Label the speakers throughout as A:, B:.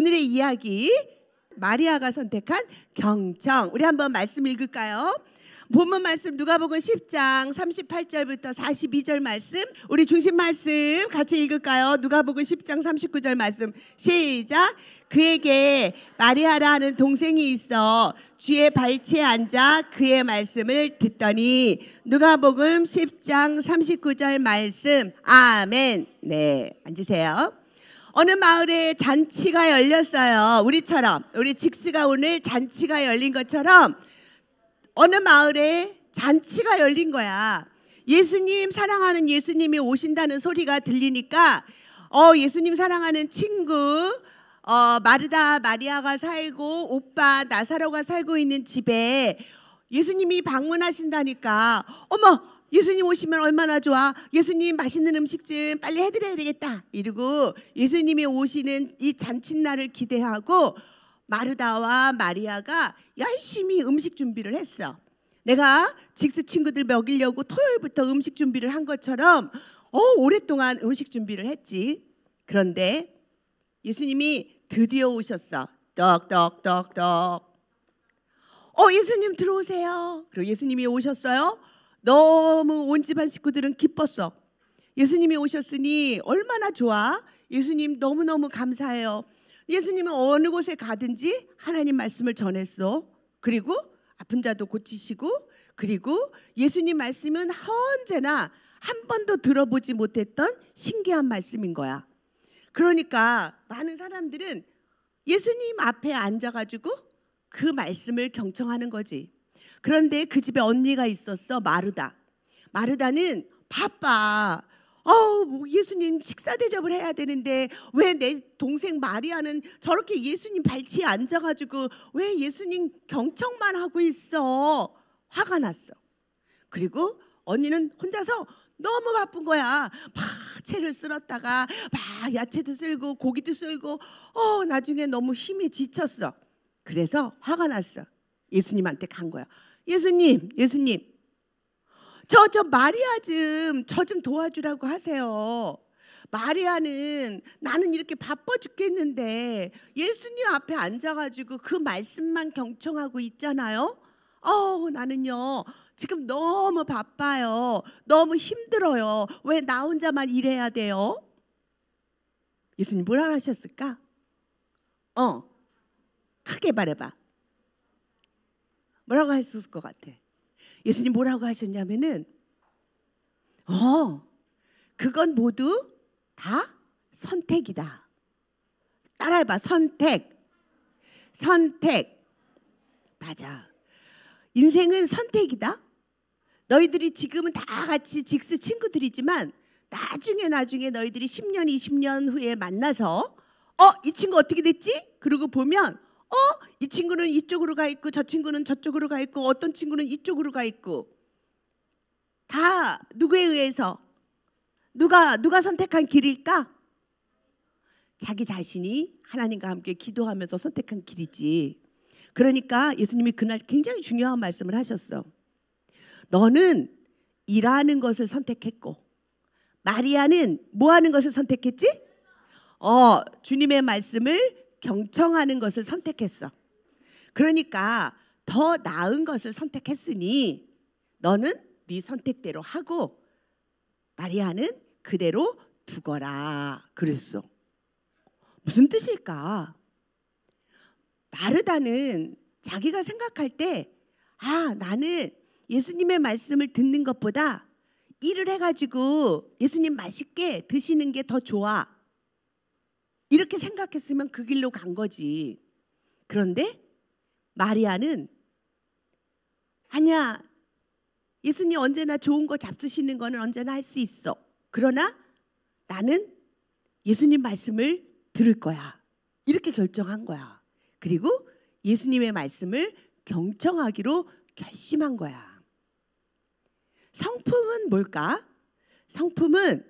A: 오늘의 이야기 마리아가 선택한 경청. 우리 한번 말씀 읽을까요? 본문 말씀 누가복음 10장 38절부터 42절 말씀 우리 중심 말씀 같이 읽을까요? 누가복음 10장 39절 말씀 시작 그에게 마리아라 는 동생이 있어 주의 발치에 앉아 그의 말씀을 듣더니 누가복음 10장 39절 말씀 아멘 네 앉으세요 어느 마을에 잔치가 열렸어요. 우리처럼 우리 직스가 오늘 잔치가 열린 것처럼 어느 마을에 잔치가 열린 거야. 예수님 사랑하는 예수님이 오신다는 소리가 들리니까 어 예수님 사랑하는 친구 어 마르다 마리아가 살고 오빠 나사로가 살고 있는 집에 예수님이 방문하신다니까 어머 예수님 오시면 얼마나 좋아. 예수님 맛있는 음식 좀 빨리 해드려야 되겠다. 이러고 예수님이 오시는 이 잔칫날을 기대하고 마르다와 마리아가 열심히 음식 준비를 했어. 내가 직스 친구들 먹이려고 토요일부터 음식 준비를 한 것처럼 어, 오랫동안 음식 준비를 했지. 그런데 예수님이 드디어 오셨어. 떡떡떡떡. 어, 예수님 들어오세요. 그리고 예수님이 오셨어요. 너무 온 집안 식구들은 기뻤어. 예수님이 오셨으니 얼마나 좋아. 예수님 너무너무 감사해요. 예수님은 어느 곳에 가든지 하나님 말씀을 전했어. 그리고 아픈 자도 고치시고 그리고 예수님 말씀은 언제나 한 번도 들어보지 못했던 신기한 말씀인 거야. 그러니까 많은 사람들은 예수님 앞에 앉아가지고 그 말씀을 경청하는 거지. 그런데 그 집에 언니가 있었어. 마르다. 마르다는 바빠. 어우, 뭐 예수님 식사 대접을 해야 되는데 왜 내 동생 마리아는 저렇게 예수님 발치에 앉아가지고 왜 예수님 경청만 하고 있어? 화가 났어. 그리고 언니는 혼자서 너무 바쁜 거야. 막 채를 쓸었다가 막 야채도 쓸고 고기도 쓸고 어 나중에 너무 힘이 지쳤어. 그래서 화가 났어. 예수님한테 간 거야. 예수님, 예수님. 저, 저 마리아 좀, 저 좀 도와주라고 하세요. 마리아는 나는 이렇게 바빠 죽겠는데 예수님 앞에 앉아가지고 그 말씀만 경청하고 있잖아요. 어우, 나는요. 지금 너무 바빠요. 너무 힘들어요. 왜 나 혼자만 일해야 돼요? 예수님 뭐라 하셨을까? 어. 크게 말해봐. 뭐라고 하셨을 것 같아? 예수님 뭐라고 하셨냐면은 어 그건 모두 다 선택이다. 따라해봐 선택 선택 맞아 인생은 선택이다. 너희들이 지금은 다 같이 직스 친구들이지만 나중에 나중에 너희들이 10년 20년 후에 만나서 어 이 친구 어떻게 됐지? 그러고 보면 어이 친구는 이쪽으로 가 있고 저 친구는 저쪽으로 가 있고 어떤 친구는 이쪽으로 가 있고 다 누구에 의해서 누가 누가 선택한 길일까? 자기 자신이 하나님과 함께 기도하면서 선택한 길이지. 그러니까 예수님이 그날 굉장히 중요한 말씀을 하셨어. 너는 일하는 것을 선택했고 마리아는 뭐 하는 것을 선택했지? 어, 주님의 말씀을 경청하는 것을 선택했어. 그러니까 더 나은 것을 선택했으니 너는 네 선택대로 하고 마리아는 그대로 두거라 그랬어. 무슨 뜻일까? 마르다는 자기가 생각할 때 아, 나는 예수님의 말씀을 듣는 것보다 일을 해가지고 예수님 맛있게 드시는 게 더 좋아. 이렇게 생각했으면 그 길로 간 거지. 그런데 마리아는 아니야. 예수님 언제나 좋은 거 잡수시는 거는 언제나 할 수 있어. 그러나 나는 예수님 말씀을 들을 거야. 이렇게 결정한 거야. 그리고 예수님의 말씀을 경청하기로 결심한 거야. 성품은 뭘까? 성품은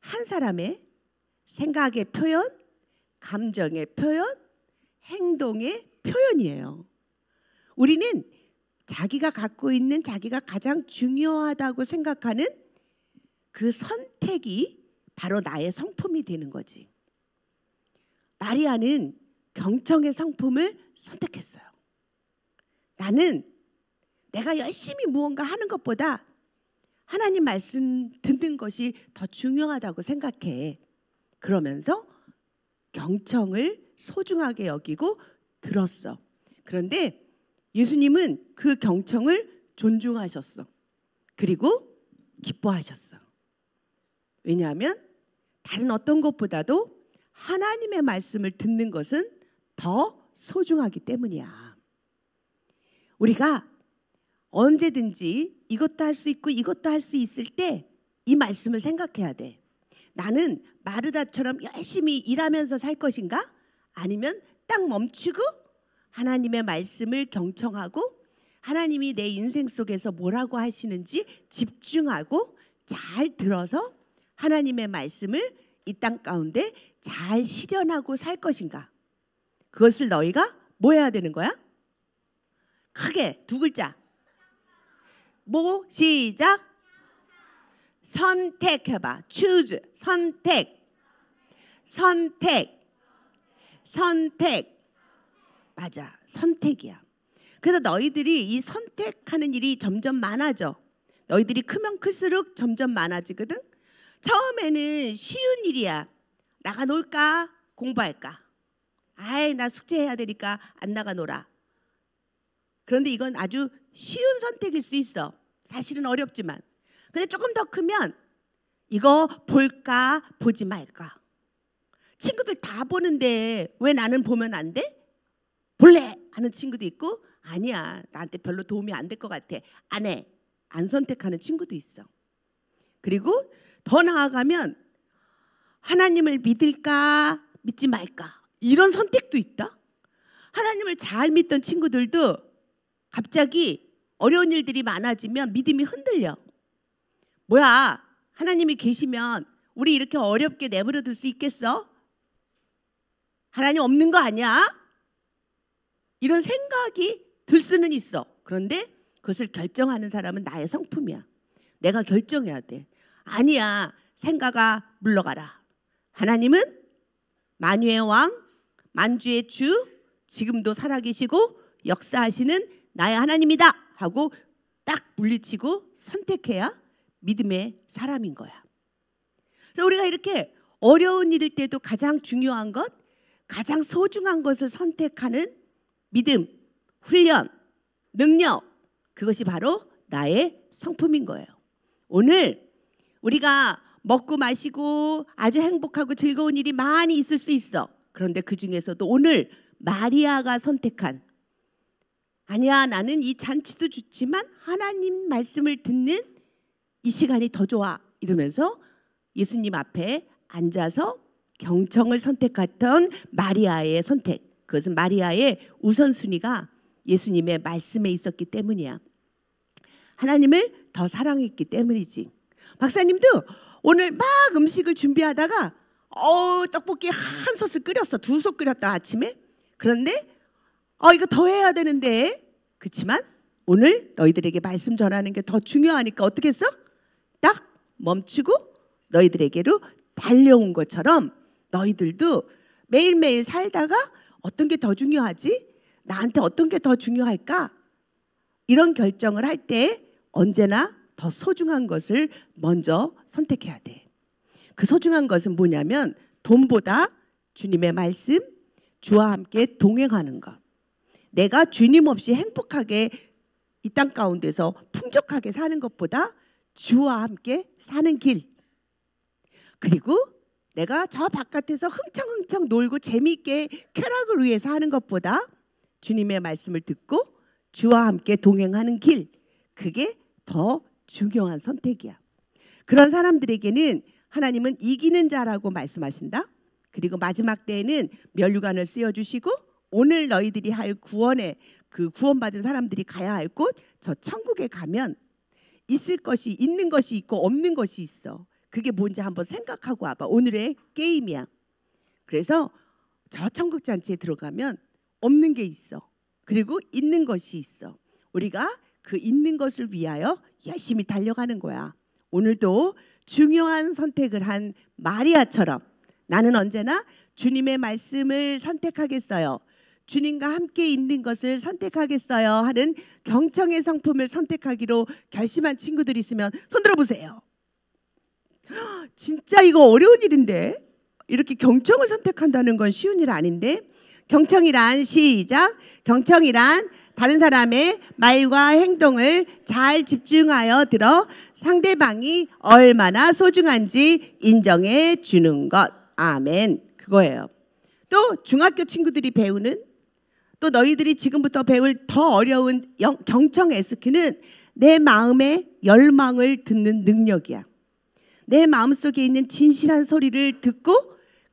A: 한 사람의 생각의 표현, 감정의 표현, 행동의 표현이에요. 우리는 자기가 갖고 있는 자기가 가장 중요하다고 생각하는 그 선택이 바로 나의 성품이 되는 거지. 마리아는 경청의 성품을 선택했어요. 나는 내가 열심히 무언가 하는 것보다 하나님 말씀 듣는 것이 더 중요하다고 생각해. 그러면서 경청을 소중하게 여기고 들었어. 그런데 예수님은 그 경청을 존중하셨어. 그리고 기뻐하셨어. 왜냐하면 다른 어떤 것보다도 하나님의 말씀을 듣는 것은 더 소중하기 때문이야. 우리가 언제든지 이것도 할 수 있고 이것도 할 수 있을 때 이 말씀을 생각해야 돼. 나는 마르다처럼 열심히 일하면서 살 것인가? 아니면 딱 멈추고 하나님의 말씀을 경청하고 하나님이 내 인생 속에서 뭐라고 하시는지 집중하고 잘 들어서 하나님의 말씀을 이 땅 가운데 잘 실현하고 살 것인가? 그것을 너희가 뭐 해야 되는 거야? 크게 두 글자. 뭐 시작 선택해봐. choose 선택 선택 선택 맞아. 선택이야. 그래서 너희들이 이 선택하는 일이 점점 많아져. 너희들이 크면 클수록 점점 많아지거든. 처음에는 쉬운 일이야. 나가 놀까? 공부할까? 아이, 나 숙제해야 되니까 안 나가 놀아. 그런데 이건 아주 쉬운 선택일 수 있어. 사실은 어렵지만. 근데 조금 더 크면 이거 볼까 보지 말까. 친구들 다 보는데 왜 나는 보면 안 돼? 볼래 하는 친구도 있고 아니야 나한테 별로 도움이 안 될 것 같아 안해안 선택하는 친구도 있어 그리고 더 나아가면 하나님을 믿을까 믿지 말까 이런 선택도 있다 하나님을 잘 믿던 친구들도 갑자기 어려운 일들이 많아지면 믿음이 흔들려 뭐야 하나님이 계시면 우리 이렇게 어렵게 내버려 둘 수 있겠어? 하나님 없는 거 아니야? 이런 생각이 들 수는 있어. 그런데 그것을 결정하는 사람은 나의 성품이야. 내가 결정해야 돼. 아니야. 생각아 물러가라. 하나님은 만유의 왕, 만주의 주, 지금도 살아계시고 역사하시는 나의 하나님이다 하고 딱 물리치고 선택해야 믿음의 사람인 거야. 그래서 우리가 이렇게 어려운 일일 때도 가장 중요한 것, 가장 소중한 것을 선택하는 믿음, 훈련, 능력, 그것이 바로 나의 성품인 거예요. 오늘 우리가 먹고 마시고 아주 행복하고 즐거운 일이 많이 있을 수 있어. 그런데 그 중에서도 오늘 마리아가 선택한 아니야 나는 이 잔치도 좋지만 하나님 말씀을 듣는 이 시간이 더 좋아 이러면서 예수님 앞에 앉아서 경청을 선택했던 마리아의 선택 그것은 마리아의 우선순위가 예수님의 말씀에 있었기 때문이야. 하나님을 더 사랑했기 때문이지. 박사님도 오늘 막 음식을 준비하다가 어 떡볶이 한 솥을 끓였어 두 솥 끓였다 아침에 그런데 어 이거 더 해야 되는데 그렇지만 오늘 너희들에게 말씀 전하는 게 더 중요하니까 어떻게 했어? 딱 멈추고 너희들에게로 달려온 것처럼 너희들도 매일매일 살다가 어떤 게 더 중요하지? 나한테 어떤 게 더 중요할까? 이런 결정을 할 때 언제나 더 소중한 것을 먼저 선택해야 돼. 그 소중한 것은 뭐냐면 돈보다 주님의 말씀, 주와 함께 동행하는 것. 내가 주님 없이 행복하게 이 땅 가운데서 풍족하게 사는 것보다 주와 함께 사는 길. 그리고 내가 저 바깥에서 흥청흥청 놀고 재미있게 쾌락을 위해서 하는 것보다 주님의 말씀을 듣고 주와 함께 동행하는 길 그게 더 중요한 선택이야. 그런 사람들에게는 하나님은 이기는 자라고 말씀하신다. 그리고 마지막 때에는 면류관을 쓰여 주시고 오늘 너희들이 할 구원에 그 구원받은 사람들이 가야 할 곳 저 천국에 가면 있을 것이 있는 것이 있고 없는 것이 있어. 그게 뭔지 한번 생각하고 와봐. 오늘의 게임이야. 그래서 저 천국 잔치에 들어가면 없는 게 있어. 그리고 있는 것이 있어. 우리가 그 있는 것을 위하여 열심히 달려가는 거야. 오늘도 중요한 선택을 한 마리아처럼 나는 언제나 주님의 말씀을 선택하겠어요. 주님과 함께 있는 것을 선택하겠어요 하는 경청의 성품을 선택하기로 결심한 친구들이 있으면 손 들어 보세요. 진짜 이거 어려운 일인데 이렇게 경청을 선택한다는 건 쉬운 일 아닌데 경청이란 시작 경청이란 다른 사람의 말과 행동을 잘 집중하여 들어 상대방이 얼마나 소중한지 인정해 주는 것 아멘 그거예요 또 중학교 친구들이 배우는 또 너희들이 지금부터 배울 더 어려운 경청 에스키는 내 마음의 열망을 듣는 능력이야 내 마음속에 있는 진실한 소리를 듣고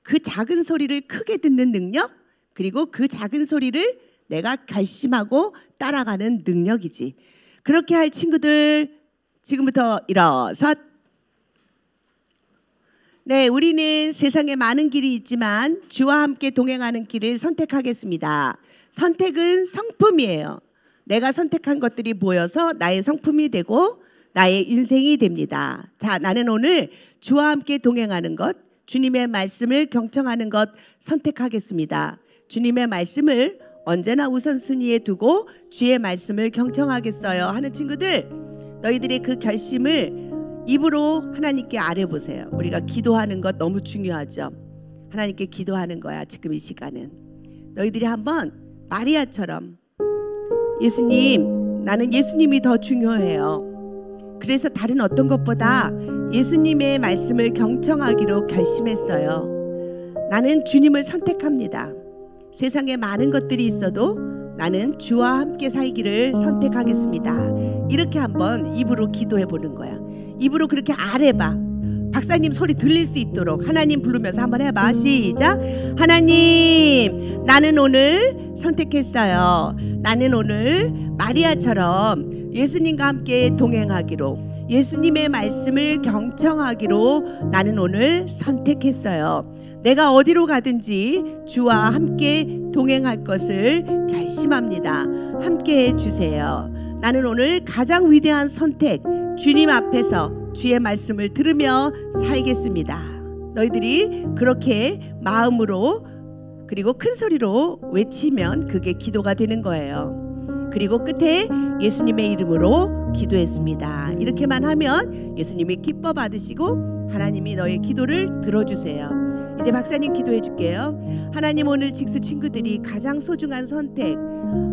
A: 그 작은 소리를 크게 듣는 능력 그리고 그 작은 소리를 내가 결심하고 따라가는 능력이지. 그렇게 할 친구들 지금부터 일어섰. 네, 우리는 세상에 많은 길이 있지만 주와 함께 동행하는 길을 선택하겠습니다. 선택은 성품이에요. 내가 선택한 것들이 모여서 나의 성품이 되고 나의 인생이 됩니다. 자, 나는 오늘 주와 함께 동행하는 것, 주님의 말씀을 경청하는 것 선택하겠습니다. 주님의 말씀을 언제나 우선순위에 두고 주의 말씀을 경청하겠어요 하는 친구들 너희들의 그 결심을 입으로 하나님께 아뢰보세요. 우리가 기도하는 것 너무 중요하죠. 하나님께 기도하는 거야 지금 이 시간은. 너희들이 한번 마리아처럼 예수님 나는 예수님이 더 중요해요. 그래서 다른 어떤 것보다 예수님의 말씀을 경청하기로 결심했어요. 나는 주님을 선택합니다. 세상에 많은 것들이 있어도 나는 주와 함께 살기를 선택하겠습니다. 이렇게 한번 입으로 기도해 보는 거야. 입으로 그렇게 아래봐. 박사님 소리 들릴 수 있도록 하나님 부르면서 한번 해봐. 시작. 하나님, 나는 오늘 선택했어요. 나는 오늘 마리아처럼 예수님과 함께 동행하기로 예수님의 말씀을 경청하기로 나는 오늘 선택했어요. 내가 어디로 가든지 주와 함께 동행할 것을 결심합니다. 함께 해주세요. 나는 오늘 가장 위대한 선택, 주님 앞에서 주의 말씀을 들으며 살겠습니다. 너희들이 그렇게 마음으로 그리고 큰 소리로 외치면 그게 기도가 되는 거예요. 그리고 끝에 예수님의 이름으로 기도했습니다. 이렇게만 하면 예수님이 기뻐 받으시고 하나님이 너의 기도를 들어주세요. 이제 박사님 기도해 줄게요. 하나님 오늘 직스 친구들이 가장 소중한 선택,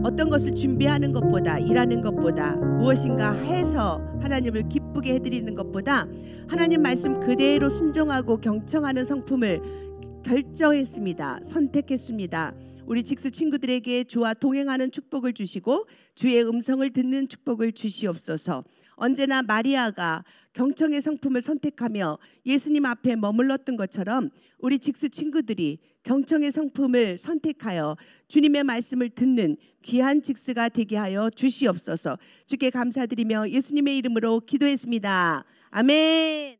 A: 어떤 것을 준비하는 것보다 일하는 것보다 무엇인가 해서 하나님을 기뻐 기쁘게 해드리는 것보다 하나님 말씀 그대로 순종하고 경청하는 성품을 결정했습니다. 선택했습니다. 우리 직수 친구들에게 주와 동행하는 축복을 주시고 주의 음성을 듣는 축복을 주시옵소서. 언제나 마리아가 경청의 성품을 선택하며 예수님 앞에 머물렀던 것처럼 우리 직수 친구들이 경청의 성품을 선택하여 주님의 말씀을 듣는 귀한 직스가 되게 하여 주시옵소서. 주께 감사드리며 예수님의 이름으로 기도했습니다. 아멘.